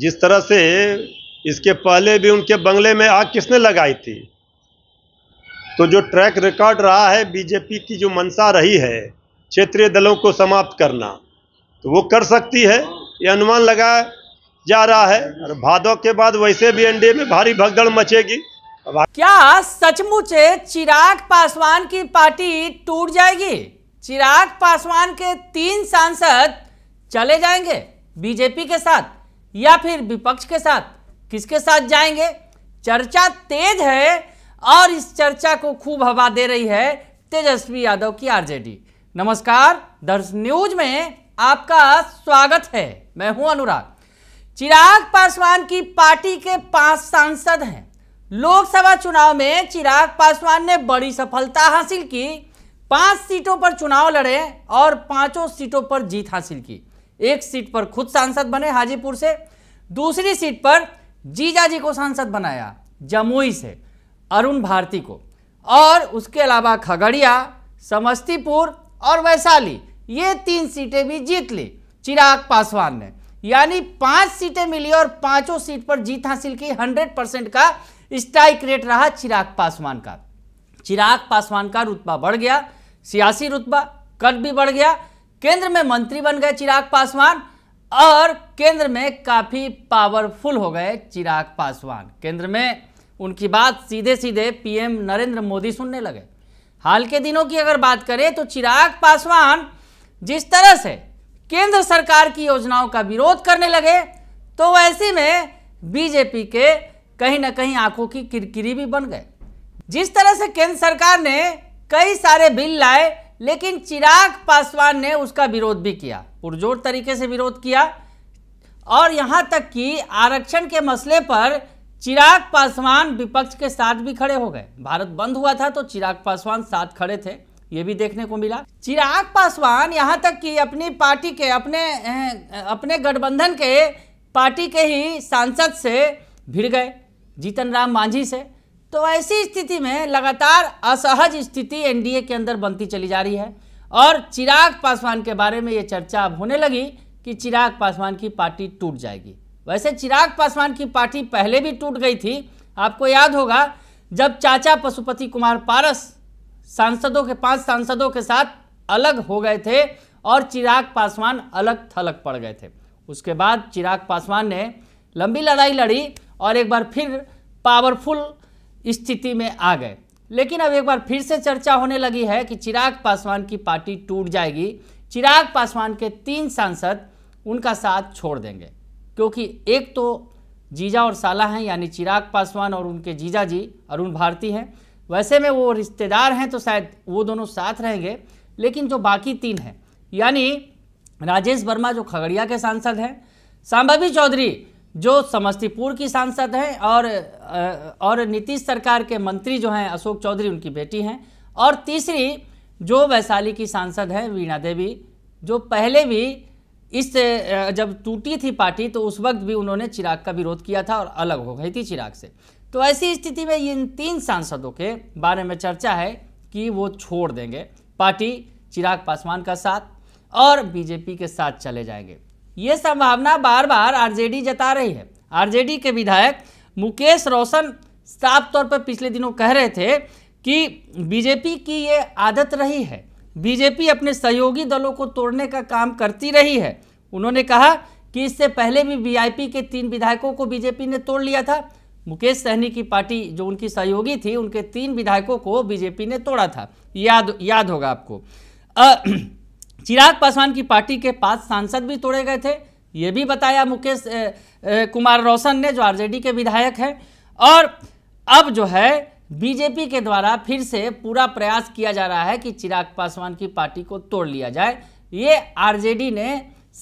जिस तरह से इसके पहले भी उनके बंगले में आग किसने लगाई थी तो जो ट्रैक रिकॉर्ड रहा है बीजेपी की जो मंशा रही है क्षेत्रीय दलों को समाप्त करना तो वो कर सकती है ये अनुमान लगाया जा रहा है और भादो के बाद वैसे भी एनडीए में भारी भगदड़ मचेगी क्या सचमुच चिराग पासवान की पार्टी टूट जाएगी चिराग पासवान के तीन सांसद चले जाएंगे बीजेपी के साथ या फिर विपक्ष के साथ किसके साथ जाएंगे चर्चा तेज है और इस चर्चा को खूब हवा दे रही है तेजस्वी यादव की आरजेडी नमस्कार दर्श न्यूज में आपका स्वागत है मैं हूं अनुराग चिराग पासवान की पार्टी के पांच सांसद हैं लोकसभा चुनाव में चिराग पासवान ने बड़ी सफलता हासिल की पांच सीटों पर चुनाव लड़े और पांचों सीटों पर जीत हासिल की एक सीट पर खुद सांसद बने हाजीपुर से दूसरी सीट पर जीजा जी को सांसद बनाया जमुई से अरुण भारती को और उसके अलावा खगड़िया समस्तीपुर और वैशाली ये तीन सीटें भी जीत ली चिराग पासवान ने यानी पांच सीटें मिली और पांचों सीट पर जीत हासिल की हंड्रेड परसेंट का स्ट्राइक रेट रहा चिराग पासवान का चिराग पासवान का रुतबा बढ़ गया सियासी रुतबा कट भी बढ़ गया केंद्र में मंत्री बन गए चिराग पासवान और केंद्र में काफ़ी पावरफुल हो गए चिराग पासवान केंद्र में उनकी बात सीधे सीधे पीएम नरेंद्र मोदी सुनने लगे हाल के दिनों की अगर बात करें तो चिराग पासवान जिस तरह से केंद्र सरकार की योजनाओं का विरोध करने लगे तो वैसे में बीजेपी के कहीं ना कहीं आंखों की किरकिरी भी बन गए जिस तरह से केंद्र सरकार ने कई सारे बिल लाए लेकिन चिराग पासवान ने उसका विरोध भी किया पुरजोर तरीके से विरोध किया और यहाँ तक कि आरक्षण के मसले पर चिराग पासवान विपक्ष के साथ भी खड़े हो गए भारत बंद हुआ था तो चिराग पासवान साथ खड़े थे ये भी देखने को मिला चिराग पासवान यहाँ तक कि अपनी पार्टी के अपने अपने गठबंधन के पार्टी के ही सांसद से भिड़ गए जीतन राम मांझी से तो ऐसी स्थिति में लगातार असहज स्थिति एनडीए के अंदर बनती चली जा रही है और चिराग पासवान के बारे में ये चर्चा अब होने लगी कि चिराग पासवान की पार्टी टूट जाएगी वैसे चिराग पासवान की पार्टी पहले भी टूट गई थी आपको याद होगा जब चाचा पशुपति कुमार पारस सांसदों के पांच सांसदों के साथ अलग हो गए थे और चिराग पासवान अलग थलग पड़ गए थे उसके बाद चिराग पासवान ने लंबी लड़ाई लड़ी और एक बार फिर पावरफुल स्थिति में आ गए लेकिन अब एक बार फिर से चर्चा होने लगी है कि चिराग पासवान की पार्टी टूट जाएगी चिराग पासवान के तीन सांसद उनका साथ छोड़ देंगे क्योंकि एक तो जीजा और साला हैं यानी चिराग पासवान और उनके जीजा जी अरुण भारती हैं वैसे में वो रिश्तेदार हैं तो शायद वो दोनों साथ रहेंगे लेकिन जो बाकी तीन हैं यानी राजेश वर्मा जो खगड़िया के सांसद हैं सांभवी चौधरी जो समस्तीपुर की सांसद हैं और और नीतीश सरकार के मंत्री जो हैं अशोक चौधरी उनकी बेटी हैं और तीसरी जो वैशाली की सांसद हैं वीणा देवी जो पहले भी इस जब टूटी थी पार्टी तो उस वक्त भी उन्होंने चिराग का विरोध किया था और अलग हो गई थी चिराग से तो ऐसी स्थिति में इन तीन सांसदों के बारे में चर्चा है कि वो छोड़ देंगे पार्टी चिराग पासवान का साथ और बीजेपी के साथ चले जाएंगे ये संभावना बार बार आरजेडी जता रही है आरजेडी के विधायक मुकेश रोशन साफ तौर पर पिछले दिनों कह रहे थे कि बीजेपी की ये आदत रही है बीजेपी अपने सहयोगी दलों को तोड़ने का काम करती रही है उन्होंने कहा कि इससे पहले भी वीआईपी के तीन विधायकों को बीजेपी ने तोड़ लिया था मुकेश सहनी की पार्टी जो उनकी सहयोगी थी उनके तीन विधायकों को बीजेपी ने तोड़ा था याद याद होगा आपको आ, चिराग पासवान की पार्टी के पांच सांसद भी तोड़े गए थे ये भी बताया मुकेश कुमार रोशन ने जो आरजेडी के विधायक हैं और अब जो है बीजेपी के द्वारा फिर से पूरा प्रयास किया जा रहा है कि चिराग पासवान की पार्टी को तोड़ लिया जाए ये आरजेडी ने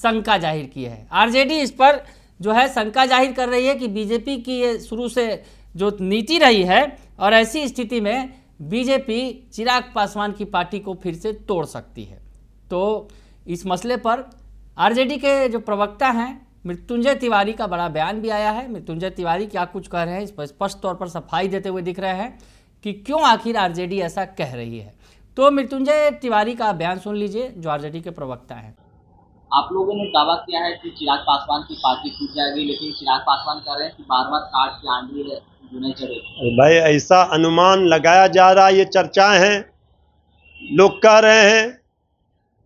शंका जाहिर की है आरजेडी इस पर जो है शंका जाहिर कर रही है कि बीजेपी की ये शुरू से जो नीति रही है और ऐसी स्थिति में बीजेपी चिराग पासवान की पार्टी को फिर से तोड़ सकती है तो इस मसले पर आरजेडी के जो प्रवक्ता हैं मृत्युंजय तिवारी का बड़ा बयान भी आया है मृत्युंजय तिवारी क्या कुछ कह रहे हैं इस पर स्पष्ट तौर पर सफाई देते हुए दिख रहे हैं कि क्यों आखिर आरजेडी ऐसा कह रही है तो मृत्युंजय तिवारी का बयान सुन लीजिए जो आरजेडी के प्रवक्ता हैं आप लोगों ने दावा किया है कि चिराग पासवान की पार्टी टूट जाएगी लेकिन चिराग पासवान कह रहे हैं कि बार बार कार्ड की आंधी है भाई ऐसा अनुमान लगाया जा रहा ये चर्चाएं हैं लोग कह रहे हैं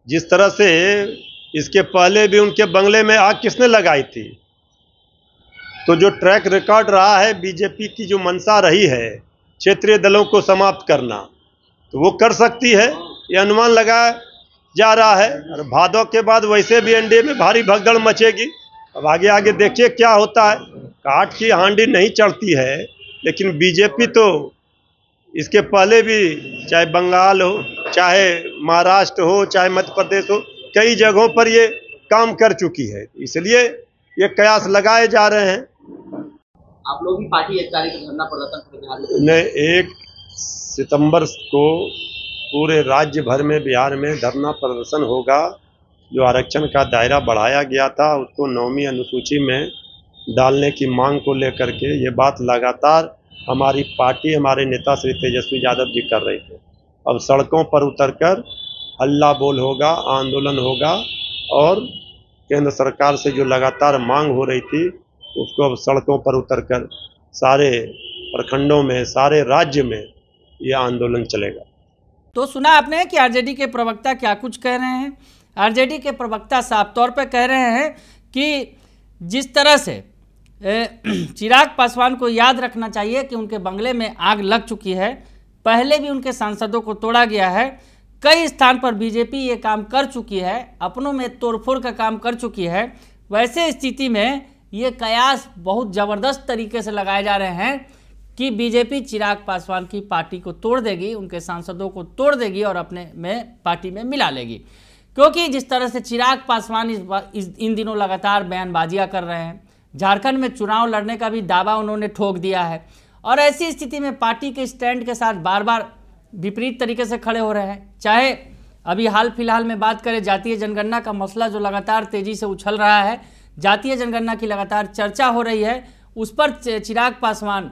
जिस तरह से इसके पहले भी उनके बंगले में आग किसने लगाई थी तो जो ट्रैक रिकॉर्ड रहा है बीजेपी की जो मंशा रही है क्षेत्रीय दलों को समाप्त करना तो वो कर सकती है ये अनुमान लगाया जा रहा है और भादव के बाद वैसे भी एनडीए में भारी भगदड़ मचेगी अब आगे आगे देखिए क्या होता है काट की हांडी नहीं चढ़ती है लेकिन बीजेपी तो इसके पहले भी चाहे बंगाल हो चाहे महाराष्ट्र हो चाहे मध्य प्रदेश हो कई जगहों पर ये काम कर चुकी है इसलिए ये कयास लगाए जा रहे हैं आप लोग भी पार्टी धरना प्रदर्शन नहीं एक सितंबर को पूरे राज्य भर में बिहार में धरना प्रदर्शन होगा जो आरक्षण का दायरा बढ़ाया गया था उसको नौवीं अनुसूची में डालने की मांग को लेकर के ये बात लगातार हमारी पार्टी हमारे नेता श्री तेजस्वी यादव जी कर रहे थे अब सड़कों पर उतरकर हल्ला बोल होगा आंदोलन होगा और केंद्र सरकार से जो लगातार मांग हो रही थी उसको अब सड़कों पर उतरकर सारे प्रखंडों में सारे राज्य में ये आंदोलन चलेगा तो सुना आपने कि आरजेडी के प्रवक्ता क्या कुछ कह रहे हैं आरजेडी के प्रवक्ता साफ तौर पर कह रहे हैं कि जिस तरह से चिराग पासवान को याद रखना चाहिए कि उनके बंगले में आग लग चुकी है पहले भी उनके सांसदों को तोड़ा गया है कई स्थान पर बीजेपी ये काम कर चुकी है अपनों में तोड़फोड़ का काम कर चुकी है वैसे स्थिति में ये कयास बहुत ज़बरदस्त तरीके से लगाए जा रहे हैं कि बीजेपी चिराग पासवान की पार्टी को तोड़ देगी उनके सांसदों को तोड़ देगी और अपने में पार्टी में मिला लेगी क्योंकि जिस तरह से चिराग पासवान इस, इस इन दिनों लगातार बयानबाजियाँ कर रहे हैं झारखंड में चुनाव लड़ने का भी दावा उन्होंने ठोक दिया है और ऐसी स्थिति में पार्टी के स्टैंड के साथ बार बार विपरीत तरीके से खड़े हो रहे हैं चाहे अभी हाल फिलहाल में बात करें जातीय जनगणना का मसला जो लगातार तेजी से उछल रहा है जातीय जनगणना की लगातार चर्चा हो रही है उस पर चिराग पासवान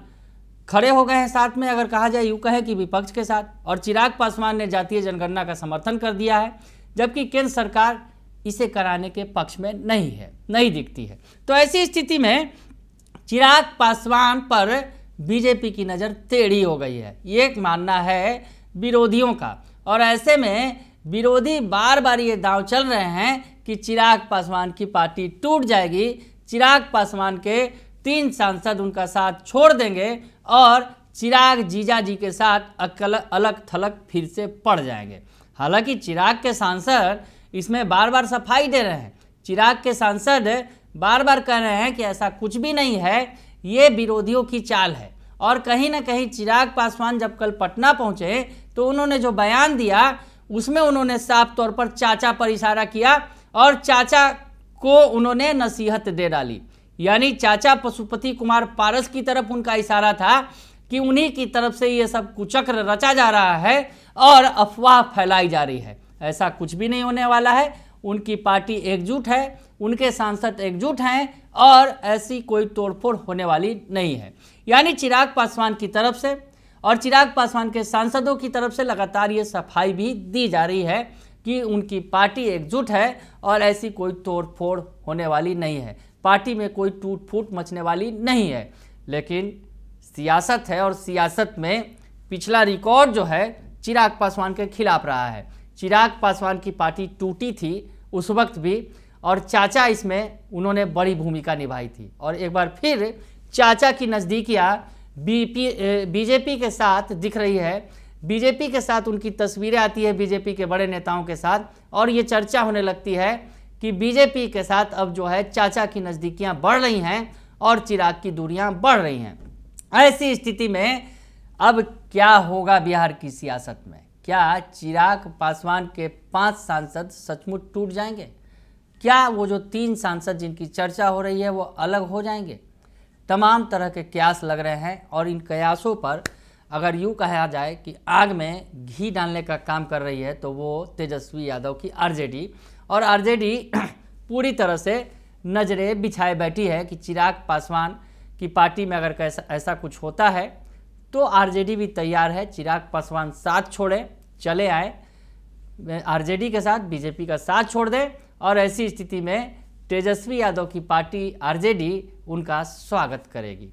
खड़े हो गए हैं साथ में अगर कहा जाए यूँ कहें कि विपक्ष के साथ और चिराग पासवान ने जातीय जनगणना का समर्थन कर दिया है जबकि केंद्र सरकार इसे कराने के पक्ष में नहीं है नहीं दिखती है तो ऐसी स्थिति में चिराग पासवान पर बीजेपी की नज़र टेढ़ी हो गई है ये एक मानना है विरोधियों का और ऐसे में विरोधी बार बार ये दाव चल रहे हैं कि चिराग पासवान की पार्टी टूट जाएगी चिराग पासवान के तीन सांसद उनका साथ छोड़ देंगे और चिराग जीजा जी के साथ अकल अलग थलग फिर से पड़ जाएंगे हालांकि चिराग के सांसद इसमें बार बार सफाई दे रहे हैं चिराग के सांसद बार बार कह रहे हैं कि ऐसा कुछ भी नहीं है ये विरोधियों की चाल है और कहीं ना कहीं चिराग पासवान जब कल पटना पहुंचे तो उन्होंने जो बयान दिया उसमें उन्होंने साफ तौर पर चाचा पर इशारा किया और चाचा को उन्होंने नसीहत दे डाली यानी चाचा पशुपति कुमार पारस की तरफ उनका इशारा था कि उन्हीं की तरफ से ये सब कुचक्र रचा जा रहा है और अफवाह फैलाई जा रही है ऐसा कुछ भी नहीं होने वाला है उनकी पार्टी एकजुट है उनके सांसद एकजुट हैं और ऐसी कोई तोड़फोड़ होने वाली नहीं है यानी चिराग पासवान की तरफ से और चिराग पासवान के सांसदों की तरफ से लगातार ये सफाई भी दी जा रही है कि उनकी पार्टी एकजुट है और ऐसी कोई तोड़फोड़ होने वाली नहीं है पार्टी में कोई टूट फूट मचने वाली नहीं है लेकिन सियासत है और सियासत में पिछला रिकॉर्ड जो है चिराग पासवान के खिलाफ रहा है चिराग पासवान की पार्टी टूटी थी उस वक्त भी और चाचा इसमें उन्होंने बड़ी भूमिका निभाई थी और एक बार फिर चाचा की नज़दीकियाँ बीपी बीजेपी के साथ दिख रही है बीजेपी के साथ उनकी तस्वीरें आती है बीजेपी के बड़े नेताओं के साथ और ये चर्चा होने लगती है कि बीजेपी के साथ अब जो है चाचा की नज़दीकियाँ बढ़ रही हैं और चिराग की दूरियाँ बढ़ रही हैं ऐसी स्थिति में अब क्या होगा बिहार की सियासत में क्या चिराग पासवान के पांच सांसद सचमुच टूट जाएंगे क्या वो जो तीन सांसद जिनकी चर्चा हो रही है वो अलग हो जाएंगे तमाम तरह के कयास लग रहे हैं और इन कयासों पर अगर यूँ कहा जाए कि आग में घी डालने का काम कर रही है तो वो तेजस्वी यादव की आरजेडी और आरजेडी पूरी तरह से नज़रें बिछाए बैठी है कि चिराग पासवान की पार्टी में अगर ऐसा ऐसा कुछ होता है तो आरजेडी भी तैयार है चिराग पासवान साथ छोड़े चले आए आरजेडी के साथ बीजेपी का साथ छोड़ दें और ऐसी स्थिति में तेजस्वी यादव की पार्टी आरजेडी उनका स्वागत करेगी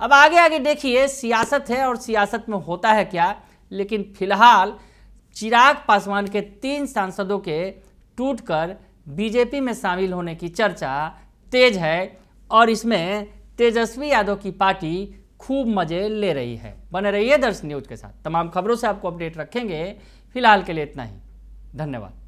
अब आगे आगे देखिए सियासत है और सियासत में होता है क्या लेकिन फिलहाल चिराग पासवान के तीन सांसदों के टूटकर बीजेपी में शामिल होने की चर्चा तेज है और इसमें तेजस्वी यादव की पार्टी खूब मज़े ले रही है बने रहिए दर्श न्यूज के साथ तमाम खबरों से आपको अपडेट रखेंगे फिलहाल के लिए इतना ही धन्यवाद